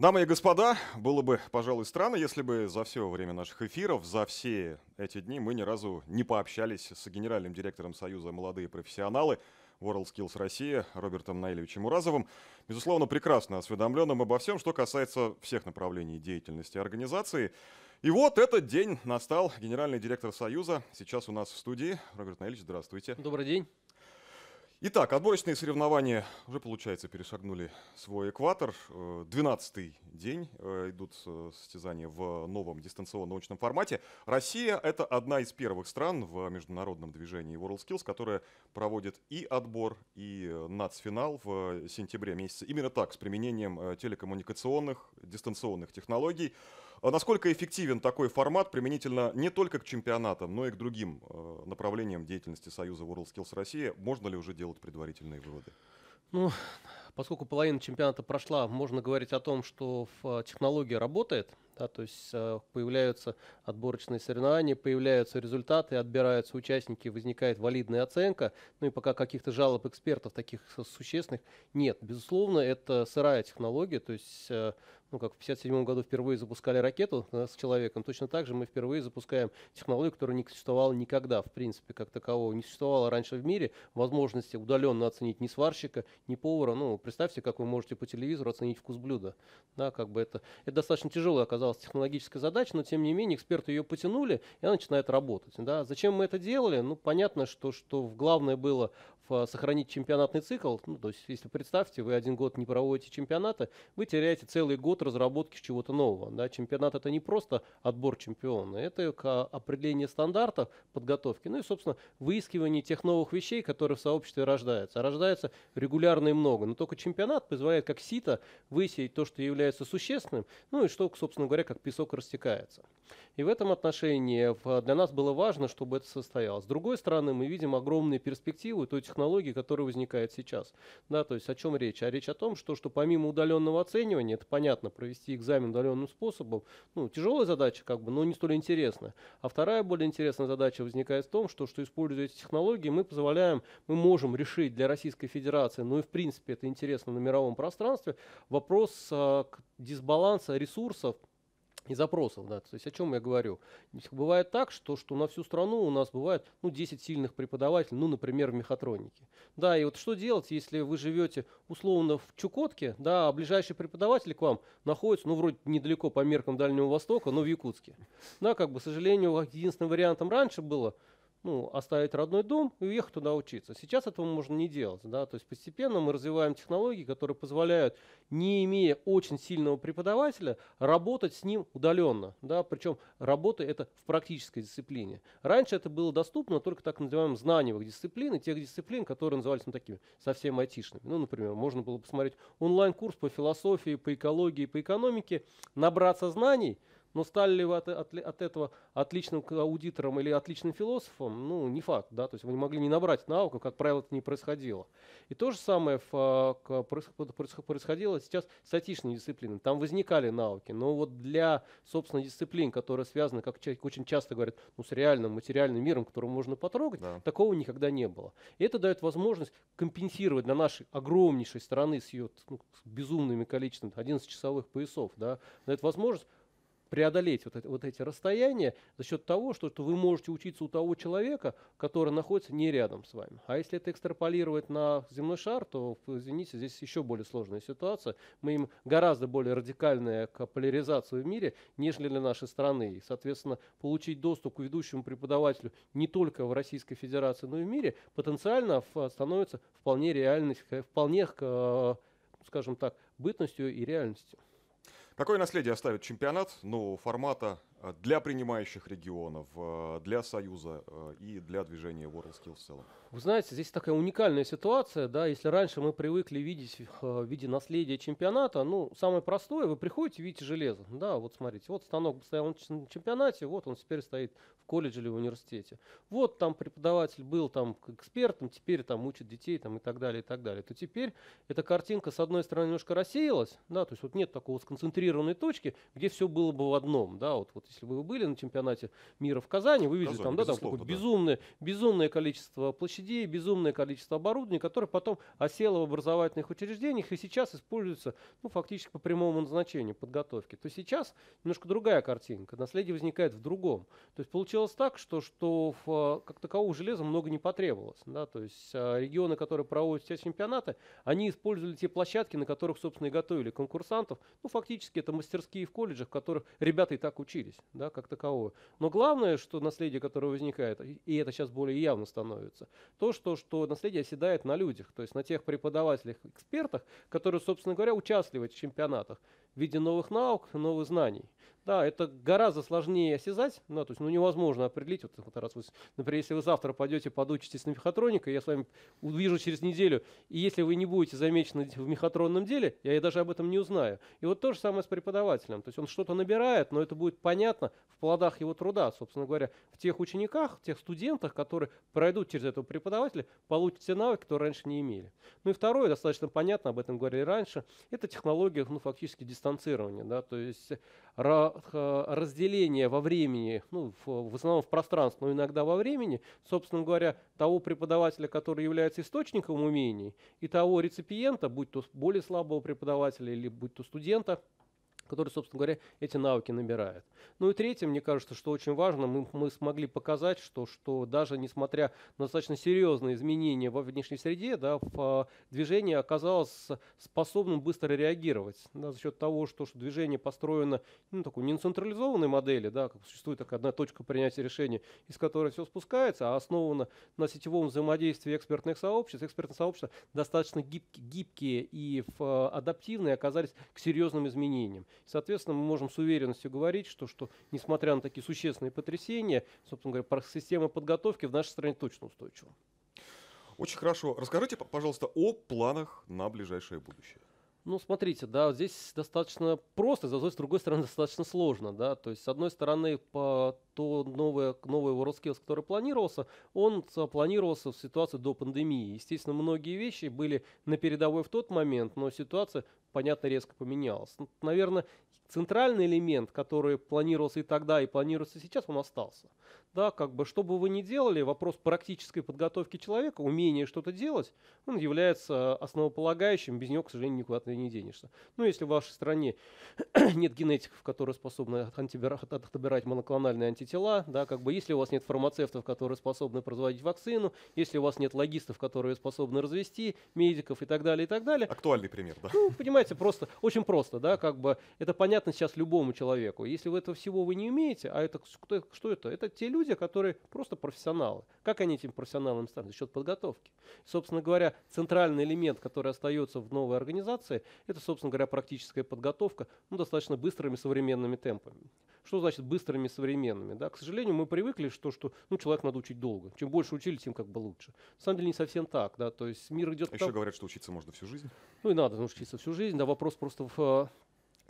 Дамы и господа, было бы, пожалуй, странно, если бы за все время наших эфиров, за все эти дни мы ни разу не пообщались с генеральным директором Союза «Молодые профессионалы» WorldSkills Россия Робертом Наилевичем Уразовым, безусловно, прекрасно осведомленным обо всем, что касается всех направлений деятельности организации. И вот этот день настал. Генеральный директор Союза сейчас у нас в студии. Роберт Наилевич, здравствуйте. Добрый день. Итак, отборочные соревнования уже, получается, перешагнули свой экватор. Э, двенадцатый день э, идут э, состязания в новом дистанционно-научном формате. Россия — это одна из первых стран в международном движении WorldSkills, которая проводит и отбор, и нацфинал в сентябре месяце. Именно так, с применением телекоммуникационных, дистанционных технологий. А насколько эффективен такой формат применительно не только к чемпионатам, но и к другим э, направлениям деятельности Союза WorldSkills России? Можно ли уже делать предварительные выводы? Ну, поскольку половина чемпионата прошла, можно говорить о том, что технология работает, да, то есть э, появляются отборочные соревнования, появляются результаты, отбираются участники, возникает валидная оценка. Ну и пока каких-то жалоб экспертов таких существенных нет. Безусловно, это сырая технология. То есть, э, ну как в 1957 году впервые запускали ракету да, с человеком, точно так же мы впервые запускаем технологию, которая не существовала никогда, в принципе, как такового. Не существовало раньше в мире возможности удаленно оценить ни сварщика, ни повара. Ну, представьте, как вы можете по телевизору оценить вкус блюда. Да, как бы это, это достаточно тяжело оказалось оказалась технологическая задача, но тем не менее эксперты ее потянули, и она начинает работать. Да. Зачем мы это делали? Ну, понятно, что, что главное было в, сохранить чемпионатный цикл. Ну, то есть, если представьте, вы один год не проводите чемпионата, вы теряете целый год разработки чего-то нового. Да. Чемпионат это не просто отбор чемпиона, это а, определение стандартов подготовки, ну и, собственно, выискивание тех новых вещей, которые в сообществе рождаются. А рождается регулярно и много, но только чемпионат позволяет как сито высеять то, что является существенным, ну и что, собственно говоря, как песок растекается. И в этом отношении для нас было важно, чтобы это состоялось. С другой стороны, мы видим огромные перспективы той технологии, которая возникает сейчас. Да, то есть о чем речь? А речь о том, что, что помимо удаленного оценивания, это понятно, провести экзамен удаленным способом, ну, тяжелая задача, как бы, но не столь интересная. А вторая более интересная задача возникает в том, что, что используя эти технологии, мы позволяем, мы можем решить для Российской Федерации, ну и в принципе это интересно на мировом пространстве, вопрос а, дисбаланса ресурсов и запросов, да. То есть о чем я говорю? Бывает так, что, что на всю страну у нас бывает ну, 10 сильных преподавателей, ну, например, в мехатронике. Да, и вот что делать, если вы живете условно в Чукотке, да, а ближайший преподаватель к вам находится, ну, вроде недалеко по меркам Дальнего Востока, но в Якутске. Да, как бы, к сожалению, единственным вариантом раньше было – ну, оставить родной дом и уехать туда учиться. Сейчас этого можно не делать. Да? То есть постепенно мы развиваем технологии, которые позволяют, не имея очень сильного преподавателя, работать с ним удаленно. Да? Причем работа это в практической дисциплине. Раньше это было доступно только так называемым знаниевых дисциплин и тех дисциплин, которые назывались ну, такими совсем айтишными. Ну, например, можно было посмотреть онлайн-курс по философии, по экологии, по экономике, набраться знаний – но стали ли вы от, от, от этого отличным аудитором или отличным философом, ну, не факт, да, то есть вы не могли не набрать навыка, как правило, это не происходило. И то же самое происходило сейчас с статичной дисциплиной. Там возникали навыки, но вот для, собственно, дисциплин, которые связаны, как очень часто говорят, ну, с реальным материальным миром, который можно потрогать, да. такого никогда не было. И это дает возможность компенсировать для нашей огромнейшей страны с ее ну, с безумными количеством 11-часовых поясов, да, дает возможность преодолеть вот, это, вот эти расстояния за счет того, что, что вы можете учиться у того человека, который находится не рядом с вами. А если это экстраполировать на земной шар, то, извините, здесь еще более сложная ситуация. Мы им гораздо более радикальная поляризация в мире, нежели для нашей страны. И, соответственно, получить доступ к ведущему преподавателю не только в Российской Федерации, но и в мире потенциально становится вполне реальность, э, вполне, э, скажем так, бытностью и реальностью. Какое наследие оставит чемпионат нового ну, формата э, для принимающих регионов, э, для Союза э, и для движения WorldSkills в целом? Вы знаете, здесь такая уникальная ситуация, да, если раньше мы привыкли видеть в виде наследия чемпионата, ну, самое простое, вы приходите, видите железо, да, вот смотрите, вот станок стоял на чемпионате, вот он теперь стоит колледже или в университете. Вот там преподаватель был там экспертом, теперь там учит детей там, и так далее, и так далее. То теперь эта картинка, с одной стороны, немножко рассеялась, да, то есть вот нет такого сконцентрированной точки, где все было бы в одном, да, вот, вот если бы вы были на чемпионате мира в Казани, вы видели там, да, там да. безумное, безумное количество площадей, безумное количество оборудования, которое потом осело в образовательных учреждениях и сейчас используется, ну, фактически по прямому назначению подготовки. То сейчас немножко другая картинка, наследие возникает в другом. То есть получилось получилось так, что, что в, э, как такового железа много не потребовалось. Да? То есть э, регионы, которые проводят все чемпионаты, они использовали те площадки, на которых, собственно, и готовили конкурсантов. Ну, фактически это мастерские в колледжах, в которых ребята и так учились, да, как таковое. Но главное, что наследие, которое возникает, и это сейчас более явно становится, то, что, что наследие оседает на людях, то есть на тех преподавателях, экспертах, которые, собственно говоря, участвуют в этих чемпионатах в виде новых наук, новых знаний. Да, это гораздо сложнее осязать, ну, то есть ну, невозможно определить. Вот, вот, раз вы, например, если вы завтра пойдете подучитесь на мехатроника, я с вами увижу через неделю, и если вы не будете замечены в мехатронном деле, я и даже об этом не узнаю. И вот то же самое с преподавателем. То есть он что-то набирает, но это будет понятно в плодах его труда, собственно говоря, в тех учениках, в тех студентах, которые пройдут через этого преподавателя, получат те навыки, которые раньше не имели. Ну и второе, достаточно понятно, об этом говорили раньше, это технология, ну, фактически дистанцирования, да, то есть Э, разделение во времени, ну, в, в основном в пространстве, но иногда во времени, собственно говоря, того преподавателя, который является источником умений, и того реципиента, будь то более слабого преподавателя или будь то студента – которые, собственно говоря, эти навыки набирают. Ну и третье, мне кажется, что очень важно, мы, мы смогли показать, что, что даже несмотря на достаточно серьезные изменения во внешней среде, да, в, а, движение оказалось способным быстро реагировать да, за счет того, что, что движение построено ну, такой не на централизованной модели, да, как существует такая одна точка принятия решения, из которой все спускается, а основано на сетевом взаимодействии экспертных сообществ. Экспертные сообщества достаточно гибкие, гибкие и в, а, адаптивные оказались к серьезным изменениям. Соответственно, мы можем с уверенностью говорить, что, что несмотря на такие существенные потрясения, собственно говоря, система подготовки в нашей стране точно устойчива. Очень хорошо. Расскажите, пожалуйста, о планах на ближайшее будущее. Ну, смотрите, да, здесь достаточно просто, зато с другой стороны достаточно сложно, да, то есть с одной стороны по то новое, новый WorldSkills, который планировался, он планировался в ситуации до пандемии. Естественно, многие вещи были на передовой в тот момент, но ситуация, понятно, резко поменялась. Ну, Наверное, центральный элемент, который планировался и тогда, и планируется сейчас, он остался. Да, как бы, что бы вы ни делали, вопрос практической подготовки человека, умение что-то делать, он является э, основополагающим, без него, к сожалению, никуда ты не денешься. Ну, если в вашей стране нет генетиков, которые способны отобирать моноклональные антитела, да, как бы, если у вас нет фармацевтов, которые способны производить вакцину, если у вас нет логистов, которые способны развести, медиков и так далее, и так далее. Актуальный пример, да. Ну, понимаете, просто, очень просто, да, как бы, это понятно сейчас любому человеку. Если вы этого всего вы не умеете, а это, кто, что это? Это те люди, люди, которые просто профессионалы. Как они этим профессионалом стали? За счет подготовки. Собственно говоря, центральный элемент, который остается в новой организации, это, собственно говоря, практическая подготовка ну, достаточно быстрыми современными темпами. Что значит быстрыми современными? Да? К сожалению, мы привыкли, что, что ну, человек надо учить долго. Чем больше учили, тем как бы лучше. На самом деле не совсем так. Да? То есть мир идет... А Еще там... говорят, что учиться можно всю жизнь. Ну и надо ну, учиться всю жизнь. Да, вопрос просто в а,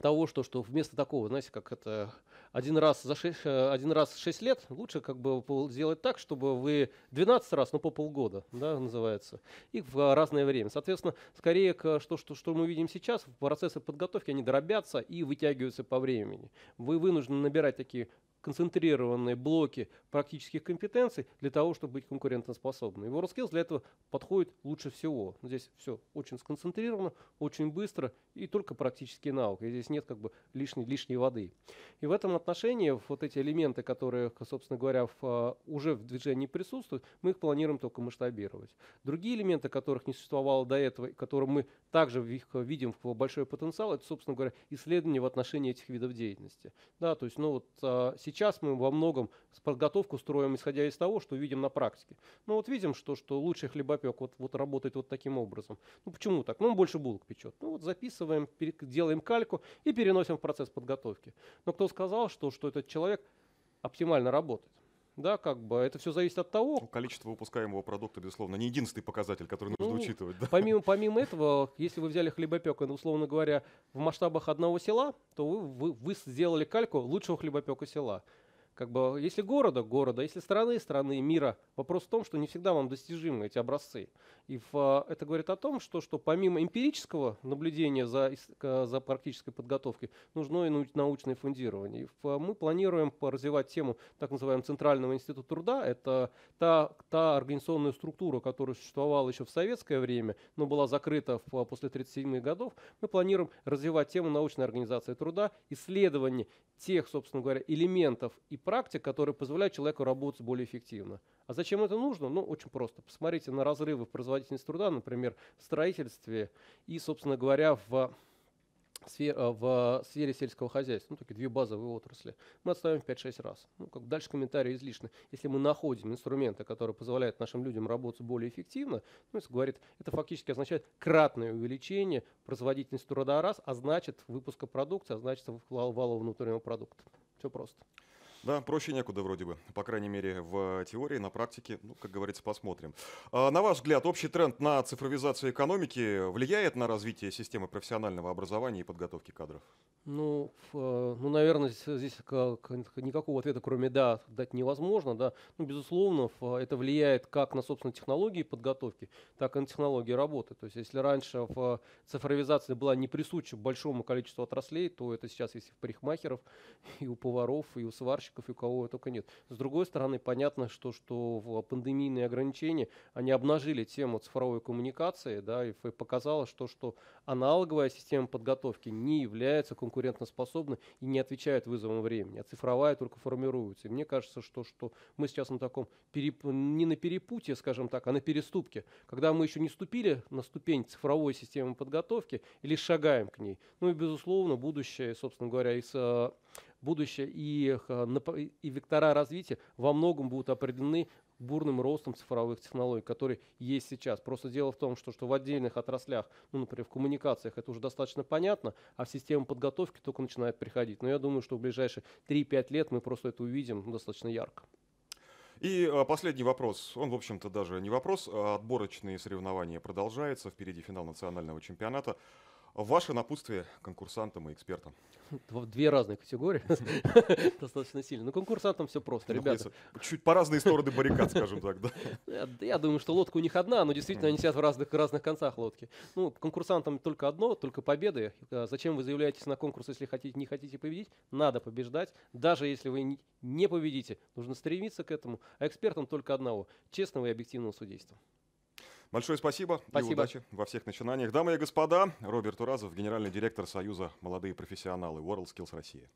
того, что, что вместо такого, знаете, как это один раз за 6, э, один раз в 6 лет, лучше как бы сделать так, чтобы вы 12 раз, но ну, по полгода, да, называется, и в а, разное время. Соответственно, скорее, что, что, что мы видим сейчас, процессы подготовки, они дробятся и вытягиваются по времени. Вы вынуждены набирать такие концентрированные блоки практических компетенций для того, чтобы быть конкурентоспособным. И WorldSkills для этого подходит лучше всего. Здесь все очень сконцентрировано, очень быстро и только практические навыки. здесь нет как бы лишней, лишней воды. И в этом отношении вот эти элементы, которые, собственно говоря, в, а, уже в движении присутствуют, мы их планируем только масштабировать. Другие элементы, которых не существовало до этого, которые мы также видим в большой потенциал, это, собственно говоря, исследования в отношении этих видов деятельности. Да, то есть, ну вот а, сейчас сейчас мы во многом подготовку строим, исходя из того, что видим на практике. Ну вот видим, что, что лучший хлебопек вот, вот работает вот таким образом. Ну почему так? Ну он больше булок печет. Ну вот записываем, делаем кальку и переносим в процесс подготовки. Но кто сказал, что, что этот человек оптимально работает? да, как бы а это все зависит от того... Ну, количество выпускаемого продукта, безусловно, не единственный показатель, который нужно ну, учитывать. Да? Помимо, помимо этого, если вы взяли хлебопека, ну, условно говоря, в масштабах одного села, то вы, вы, вы сделали кальку лучшего хлебопека села. Как бы, если города, города, если страны, страны, мира. Вопрос в том, что не всегда вам достижимы эти образцы. И в, это говорит о том, что, что помимо эмпирического наблюдения за, за практической подготовкой, нужно и научное фундирование. И в, мы планируем развивать тему так называемого Центрального института труда. Это та, та организационная структура, которая существовала еще в советское время, но была закрыта в, после 37-х годов. Мы планируем развивать тему научной организации труда, исследование тех, собственно говоря, элементов и практик, которые позволяют человеку работать более эффективно. А зачем это нужно? Ну, очень просто. Посмотрите на разрывы в производительности труда, например, в строительстве и, собственно говоря, в сфере, в сфере сельского хозяйства, ну, такие две базовые отрасли, мы отставим в 5-6 раз. Ну, как дальше комментарии излишны. Если мы находим инструменты, которые позволяют нашим людям работать более эффективно, ну, если говорит, это фактически означает кратное увеличение производительности труда раз, а значит выпуска продукции, а значит вала внутреннего продукта. Все просто. Да, проще некуда вроде бы. По крайней мере, в теории, на практике, ну, как говорится, посмотрим. А, на ваш взгляд, общий тренд на цифровизацию экономики влияет на развитие системы профессионального образования и подготовки кадров? Ну, э, ну наверное, здесь никакого ответа, кроме «да», дать невозможно. Да. Ну, безусловно, это влияет как на, собственно, технологии подготовки, так и на технологии работы. То есть, если раньше в э, цифровизации была не присуща большому количеству отраслей, то это сейчас есть и в парикмахеров, и у поваров, и у сварщиков заказчиков, и у кого только нет. С другой стороны, понятно, что, что в пандемийные ограничения, они обнажили тему цифровой коммуникации, да, и показало, что, что аналоговая система подготовки не является конкурентоспособной и не отвечает вызовам времени, а цифровая только формируется. И мне кажется, что, что мы сейчас на таком, переп... не на перепутье, скажем так, а на переступке, когда мы еще не ступили на ступень цифровой системы подготовки или шагаем к ней. Ну и, безусловно, будущее, собственно говоря, из будущее и их э, и вектора развития во многом будут определены бурным ростом цифровых технологий, которые есть сейчас. Просто дело в том, что, что в отдельных отраслях, ну, например, в коммуникациях это уже достаточно понятно, а в систему подготовки только начинает приходить. Но я думаю, что в ближайшие 3-5 лет мы просто это увидим достаточно ярко. И э, последний вопрос. Он, в общем-то, даже не вопрос. А отборочные соревнования продолжаются. Впереди финал национального чемпионата. Ваше напутствие конкурсантам и экспертам. Две разные категории, достаточно сильно. Но ну, конкурсантам все просто, ребята. Чуть по разные стороны баррикад, скажем так, Я думаю, что лодка у них одна, но действительно они сидят в разных, разных концах лодки. Ну, конкурсантам только одно, только победы. А зачем вы заявляетесь на конкурс, если хотите, не хотите победить? Надо побеждать. Даже если вы не победите, нужно стремиться к этому. А экспертам только одного – честного и объективного судейства. Большое спасибо, спасибо. и удачи во всех начинаниях. Дамы и господа, Роберт Уразов, генеральный директор Союза «Молодые профессионалы» WorldSkills России.